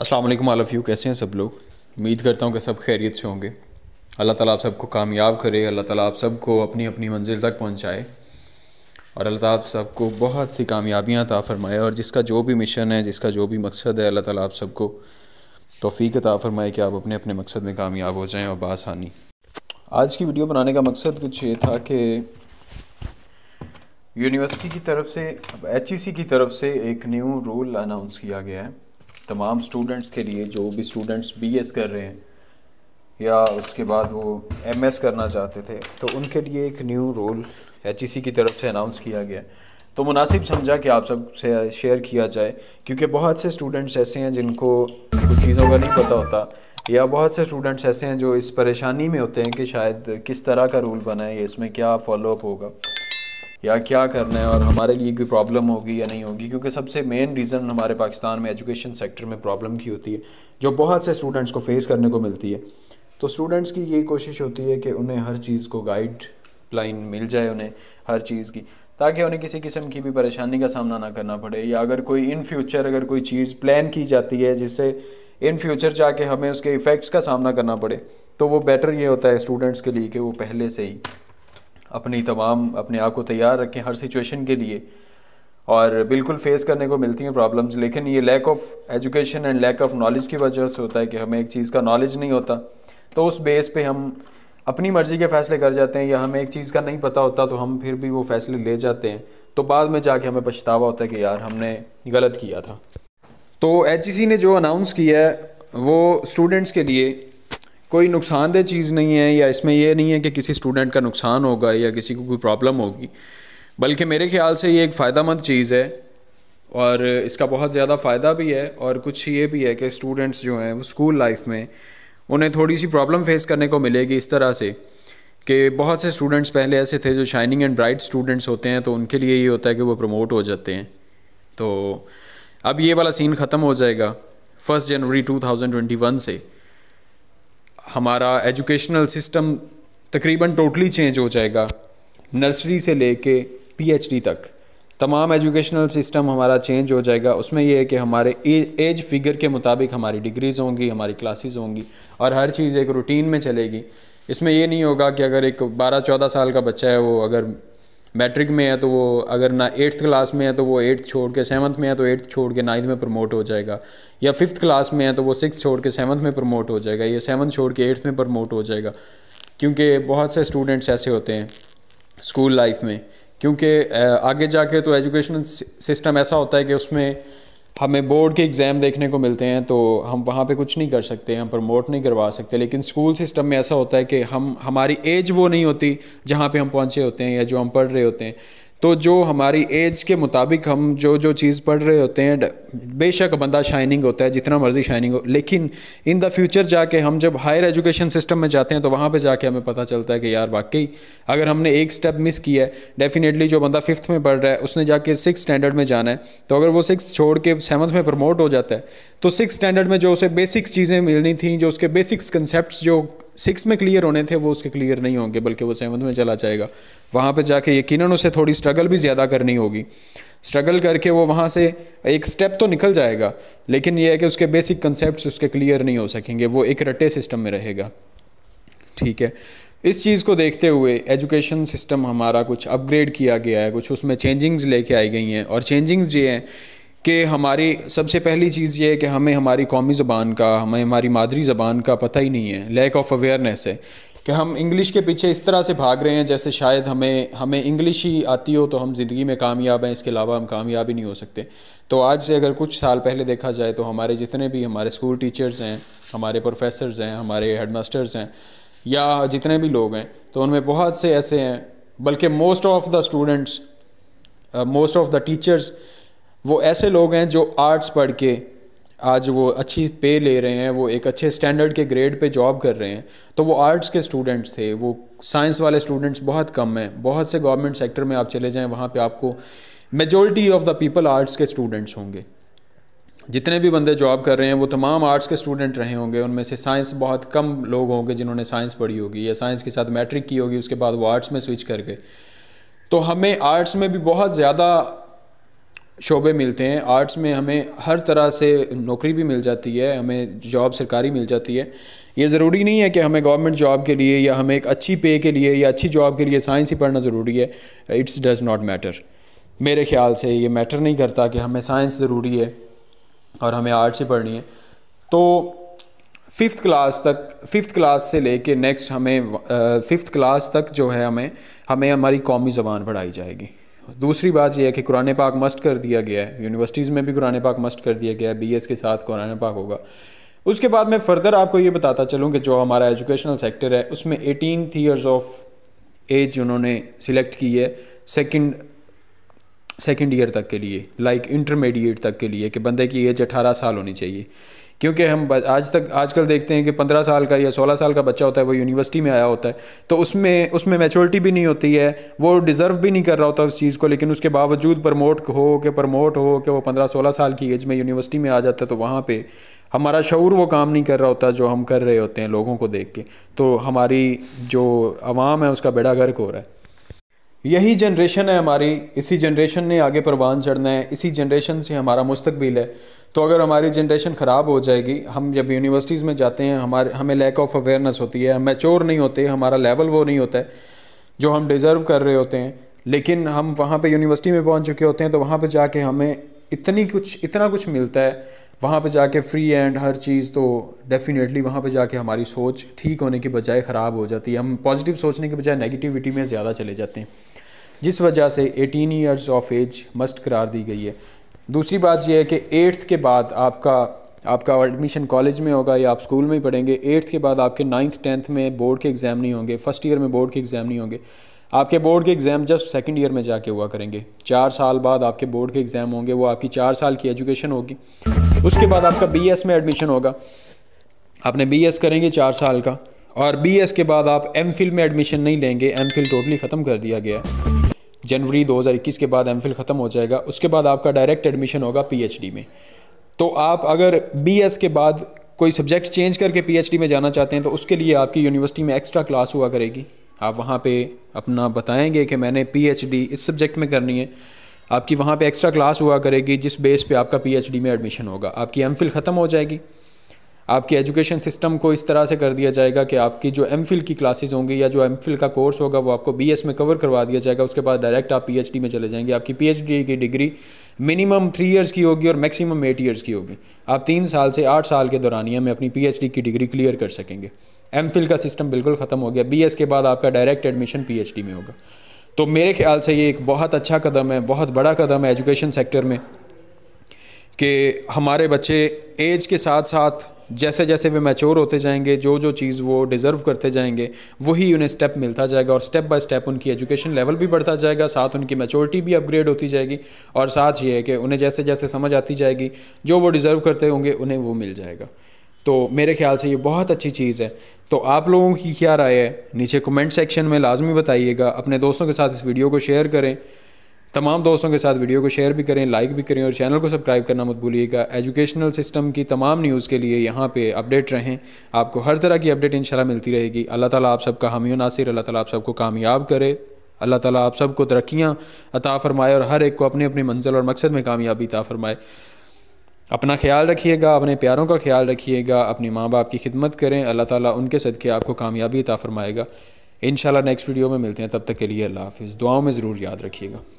अस्सलाम वालेकुम all of you कैसे हैं सब लोग उम्मीद करता हूँ कि सब खैरियत से होंगे अल्लाह ताला आप सबको कामयाब करे अल्लाह ताला आप सबको अपनी अपनी मंजिल तक पहुँचाए और अल्लाह ताला आप सबको बहुत सी कामयाबियाँ अता फ़रमाए और जिसका जो भी मिशन है जिसका जो भी मकसद है अल्लाह ताला आप सबको तोफ़ी अता फ़रमाए कि आप अपने अपने मकसद में कामयाब हो जाएँ और बासानी आज की वीडियो बनाने का मकसद कुछ ये था कि यूनिवर्सिटी की तरफ से एच e की तरफ से एक न्यू रूल अनाउंस किया गया है तमाम स्टूडेंट्स के लिए जो भी स्टूडेंट्स बीएस कर रहे हैं या उसके बाद वो एमएस करना चाहते थे तो उनके लिए एक न्यू रोल सी की तरफ से अनाउंस किया गया तो मुनासिब समझा कि आप सब से शेयर किया जाए क्योंकि बहुत से स्टूडेंट्स ऐसे हैं जिनको कुछ चीज़ों का नहीं पता होता या बहुत से स्टूडेंट्स ऐसे हैं जो इस परेशानी में होते हैं कि शायद किस तरह का रूल बनाए इसमें क्या फॉलोअप होगा या क्या करना है और हमारे लिए कोई प्रॉब्लम होगी या नहीं होगी क्योंकि सबसे मेन रीज़न हमारे पाकिस्तान में एजुकेशन सेक्टर में प्रॉब्लम की होती है जो बहुत से स्टूडेंट्स को फेस करने को मिलती है तो स्टूडेंट्स की ये कोशिश होती है कि उन्हें हर चीज़ को गाइड लाइन मिल जाए उन्हें हर चीज़ की ताकि उन्हें किसी किस्म की भी परेशानी का सामना ना करना पड़े या अगर कोई इन फ्यूचर अगर कोई चीज़ प्लान की जाती है जिससे इन फ्यूचर जाके हमें उसके इफ़ेक्ट्स का सामना करना पड़े तो वो बेटर ये होता है स्टूडेंट्स के लिए कि वो पहले से ही अपनी तमाम अपने आप को तैयार रखें हर सिचुएशन के लिए और बिल्कुल फेस करने को मिलती हैं प्रॉब्लम्स लेकिन ये lack of education and lack of knowledge की वजह से होता है कि हमें एक चीज़ का नॉलेज नहीं होता तो उस बेस पे हम अपनी मर्ज़ी के फ़ैसले कर जाते हैं या हमें एक चीज़ का नहीं पता होता तो हम फिर भी वो फ़ैसले ले जाते हैं तो बाद में जाके हमें पछतावा होता है कि यार हमने गलत किया था तो एच ने जो अनाउंस किया है वो स्टूडेंट्स के लिए कोई नुकसानदेह चीज़ नहीं है या इसमें यह नहीं है कि किसी स्टूडेंट का नुकसान होगा या किसी को कोई प्रॉब्लम होगी बल्कि मेरे ख्याल से ये एक फ़ायदा मंद चीज़ है और इसका बहुत ज़्यादा फ़ायदा भी है और कुछ ये भी है कि स्टूडेंट्स जो हैं वो स्कूल लाइफ में उन्हें थोड़ी सी प्रॉब्लम फेस करने को मिलेगी इस तरह से कि बहुत से स्टूडेंट्स पहले ऐसे थे जो शाइनिंग एंड ब्राइट स्टूडेंट्स होते हैं तो उनके लिए ये होता है कि वो प्रमोट हो जाते हैं तो अब ये वाला सीन ख़त्म हो जाएगा फर्स्ट जनवरी टू से हमारा एजुकेशनल सिस्टम तकरीबन टोटली चेंज हो जाएगा नर्सरी से ले कर पी तक तमाम एजुकेशनल सिस्टम हमारा चेंज हो जाएगा उसमें यह है कि हमारे एज फिगर के मुताबिक हमारी डिग्रीज़ होंगी हमारी क्लासेस होंगी और हर चीज़ एक रूटीन में चलेगी इसमें यह नहीं होगा कि अगर एक बारह चौदह साल का बच्चा है वो अगर मैट्रिक में है तो वो अगर ना एट्थ क्लास में है तो वो एट्थ छोड़ के सेवन्थ में है तो एट्थ छोड़ के नाइन्थ में प्रमोट हो जाएगा या फिफ्थ क्लास में है तो वो सिक्स छोड़ के सेवन्थ में प्रमोट हो जाएगा या सेवन्थ छोड़ के एट्थ में प्रमोट हो जाएगा क्योंकि बहुत से स्टूडेंट्स ऐसे होते हैं स्कूल लाइफ में क्योंकि आगे जाके तो एजुकेशन सिस्टम ऐसा होता है कि उसमें हमें बोर्ड के एग्ज़ाम देखने को मिलते हैं तो हम वहाँ पे कुछ नहीं कर सकते हम प्रमोट नहीं करवा सकते लेकिन स्कूल सिस्टम में ऐसा होता है कि हम हमारी एज वो नहीं होती जहाँ पे हम पहुँचे होते हैं या जो हम पढ़ रहे होते हैं तो जो हमारी एज के मुताबिक हम जो जो चीज़ पढ़ रहे होते हैं बेशक बंदा शाइनिंग होता है जितना मर्जी शाइनिंग हो लेकिन इन द फ्यूचर जाके हम जब हायर एजुकेशन सिस्टम में जाते हैं तो वहाँ पे जाके हमें पता चलता है कि यार वाकई अगर हमने एक स्टेप मिस किया है डेफिनेटली जो बंदा फिफ्थ में पढ़ रहा है उसने जाके सिक्स स्टैंडर्ड में जाना है तो अगर वो सिक्स छोड़ के सेवन्थ में प्रमोट हो जाता है तो सिक्स स्टैंडर्ड में जो उसे बेसिक्स चीज़ें मिलनी थी जो उसके बेसिक्स कंसेप्ट जो सिक्स में क्लियर होने थे वो उसके क्लियर नहीं होंगे बल्कि वो सेवन्थ में चला जाएगा वहाँ पर जाके यकीन उसे थोड़ी स्ट्रगल भी ज़्यादा करनी होगी स्ट्रगल करके वो वहाँ से एक स्टेप तो निकल जाएगा लेकिन ये है कि उसके बेसिक कंसेप्ट उसके क्लियर नहीं हो सकेंगे वो एक रटे सिस्टम में रहेगा ठीक है इस चीज़ को देखते हुए एजुकेशन सिस्टम हमारा कुछ अपग्रेड किया गया है कुछ उसमें चेंजिंग्स लेके आई गई हैं और चेंजिंग्स ये हैं कि हमारी सबसे पहली चीज़ ये है कि हमें हमारी कौमी ज़बान का हमें हमारी मादरी ज़बान का पता ही नहीं है लैक ऑफ अवेयरनेस है कि हम इंग्लिश के पीछे इस तरह से भाग रहे हैं जैसे शायद हमें हमें इंग्लिश ही आती हो तो हम ज़िंदगी में कामयाब हैं इसके अलावा हम कामयाब ही नहीं हो सकते तो आज से अगर कुछ साल पहले देखा जाए तो हमारे जितने भी हमारे स्कूल टीचर्स हैं हमारे प्रोफेसर्स हैं हमारे मास्टर्स हैं या जितने भी लोग हैं तो उनमें बहुत से ऐसे हैं बल्कि most of the students most of the teachers वो ऐसे लोग हैं जो आर्ट्स पढ़ के आज वो अच्छी पे ले रहे हैं वो एक अच्छे स्टैंडर्ड के ग्रेड पे जॉब कर रहे हैं तो वो आर्ट्स के स्टूडेंट्स थे वो साइंस वाले स्टूडेंट्स बहुत कम हैं बहुत से गवर्नमेंट सेक्टर में आप चले जाएं वहाँ पे आपको majority of the people arts के स्टूडेंट्स होंगे जितने भी बंदे जॉब कर रहे हैं वो तमाम आर्ट्स के स्टूडेंट रहे होंगे उनमें से साइंस बहुत कम लोग होंगे जिन्होंने साइंस पढ़ी होगी या साइंस के साथ मैट्रिक की होगी उसके बाद वो आर्ट्स में स्विच कर गए तो हमें आर्ट्स में भी बहुत ज़्यादा शोबे मिलते हैं आर्ट्स में हमें हर तरह से नौकरी भी मिल जाती है हमें जॉब सरकारी मिल जाती है ये ज़रूरी नहीं है कि हमें गवर्नमेंट जॉब के लिए या हमें एक अच्छी पे के लिए या अच्छी जॉब के लिए साइंस ही पढ़ना ज़रूरी है इट्स डज़ नॉट मैटर मेरे ख्याल से ये मैटर नहीं करता कि हमें साइंस ज़रूरी है और हमें आर्ट्स ही पढ़नी है तो फिफ्थ क्लास तक फिफ्थ क्लास से लेके नेक्स्ट हमें फिफ्थ क्लास तक जो है हमें हमें हमारी कौमी ज़बान पढ़ाई जाएगी दूसरी बात यह है कि कुरान पाक मस्ट कर दिया गया है यूनिवर्सिटीज़ में भी कुरान पाक मस्ट कर दिया गया है बी के साथ कुरान पाक होगा उसके बाद मैं फर्दर आपको ये बताता चलूँ कि जो हमारा एजुकेशनल सेक्टर है उसमें एटीन ईयर्स ऑफ एज उन्होंने सिलेक्ट की है सेकेंड सेकेंड ईयर तक के लिए लाइक like इंटरमीडिएट तक के लिए कि बंदे की एज अठारह साल होनी चाहिए क्योंकि हम आज तक आजकल देखते हैं कि पंद्रह साल का या सोलह साल का बच्चा होता है वो यूनिवर्सिटी में आया होता है तो उसमें उसमें मेचोरिटी भी नहीं होती है वो डिज़र्व भी नहीं कर रहा होता उस चीज़ को लेकिन उसके बावजूद प्रमोट हो कि प्रमोट हो कि वो पंद्रह सोलह साल की एज में यूनिवर्सिटी में आ जाता है तो वहाँ पर हमारा शौर वो काम नहीं कर रहा होता जो हम कर रहे होते हैं लोगों को देख के तो हमारी जो आवाम है उसका बेड़ा गर्क हो रहा है यही जनरेशन है हमारी इसी जनरेशन ने आगे परवान चढ़ना है इसी जनरेशन से हमारा मुस्तबिल है तो अगर हमारी जनरेशन ख़राब हो जाएगी हम जब यूनिवर्सिटीज़ में जाते हैं हमारे हमें लैक ऑफ अवेयरनेस होती है हम मेचोर नहीं होते हमारा लेवल वो नहीं होता है जो हम डिज़र्व कर रहे होते हैं लेकिन हम वहाँ पर यूनिवर्सिटी में पहुँच चुके होते हैं तो वहाँ पर जाके हमें इतनी कुछ इतना कुछ मिलता है वहाँ पर जाके फ्री एंड हर चीज़ तो डेफिनेटली वहाँ पर जाके हमारी सोच ठीक होने के बजाय ख़राब हो जाती है हम पॉजिटिव सोचने के बजाय नेगेटिविटी में ज़्यादा चले जाते हैं जिस वजह से 18 ईयर्स ऑफ एज मस्ट करार दी गई है दूसरी बात यह है कि एट्थ के बाद आपका आपका एडमिशन कॉलेज में होगा या आप स्कूल में ही पढ़ेंगे एट्थ के बाद आपके नाइन्थ टेंथ में बोर्ड के एग्ज़ाम नहीं होंगे फर्स्ट ईयर में बोर्ड के एग्ज़ाम नहीं होंगे आपके बोर्ड के एग्ज़ाम जस्ट सेकंड ईयर में जाके हुआ करेंगे चार साल बाद आपके बोर्ड के एग्ज़ाम होंगे वो आपकी चार साल की एजुकेशन होगी उसके बाद आपका बी में एडमिशन होगा आपने बी करेंगे चार साल का और बी के बाद आप एम में एडमिशन नहीं लेंगे एम टोटली ख़त्म कर दिया गया है जनवरी 2021 के बाद एम ख़त्म हो जाएगा उसके बाद आपका डायरेक्ट एडमिशन होगा पीएचडी में तो आप अगर बीएस के बाद कोई सब्जेक्ट चेंज करके पीएचडी में जाना चाहते हैं तो उसके लिए आपकी यूनिवर्सिटी में एक्स्ट्रा क्लास हुआ करेगी आप वहाँ पे अपना बताएंगे कि मैंने पी इस सब्जेक्ट में करनी है आपकी वहाँ पे एक्स्ट्रा क्लास हुआ करेगी जिस बेस पे आपका पी में एडमिशन होगा आपकी एम ख़त्म हो जाएगी आपके एजुकेशन सिस्टम को इस तरह से कर दिया जाएगा कि आपकी जो एम की क्लासेज होंगी या जो एम का कोर्स होगा वो आपको बी में कवर करवा दिया जाएगा उसके बाद डायरेक्ट आप पी में चले जाएंगे आपकी पी की डिग्री मिनिमम थ्री ईयर्स की होगी और मैक्सिमम एट ईयर्स की होगी आप तीन साल से आठ साल के दौरानिया में अपनी पी की डिग्री क्लियर कर सकेंगे एम का सिस्टम बिल्कुल ख़त्म हो गया बी के बाद आपका डायरेक्ट एडमिशन पी में होगा तो मेरे ख्याल से ये एक बहुत अच्छा कदम है बहुत बड़ा कदम है एजुकेशन सेक्टर में कि हमारे बच्चे एज के साथ साथ जैसे जैसे वे मैच्योर होते जाएंगे जो जो चीज़ वो डिज़र्व करते जाएंगे वही उन्हें स्टेप मिलता जाएगा और स्टेप बाय स्टेप उनकी एजुकेशन लेवल भी बढ़ता जाएगा साथ उनकी मैच्योरिटी भी अपग्रेड होती जाएगी और साथ ये है कि उन्हें जैसे जैसे समझ आती जाएगी जो वो डिज़र्व करते होंगे उन्हें वो मिल जाएगा तो मेरे ख्याल से ये बहुत अच्छी चीज़ है तो आप लोगों की क्या राय है नीचे कमेंट सेक्शन में लाजमी बताइएगा अपने दोस्तों के साथ इस वीडियो को शेयर करें तमाम दोस्तों के साथ वीडियो को शेयर भी करें लाइक भी करें और चैनल को सब्सक्राइब करना मत भूलिएगा एजुकेशनल सिस्टम की तमाम न्यूज़ के लिए यहाँ पे अपडेट रहें आपको हर तरह की अपडेट इंशाल्लाह मिलती रहेगी अल्लाह ताला आप सबका हामी नासिर अल्लाह ताला आप सबको कामयाब करे अल्लाह ताला आप सबको तरक्याँ अता फ़रमाए और हर एक को अपने अपने मंजिल और मकसद में कामयाबी अता फ़रमाए अपना ख्याल रखिएगा अपने प्यारों का ख्याल रखिएगा अपने माँ बाप की खिदमत करें अल्लाह ताला उनके सदके आपको कामयाबी अता फ़रमाएगा इन नेक्स्ट वीडियो में मिलते हैं तब तक के लिए अल्लाह हाफिज़ दुआओं में ज़रूर याद रखिएगा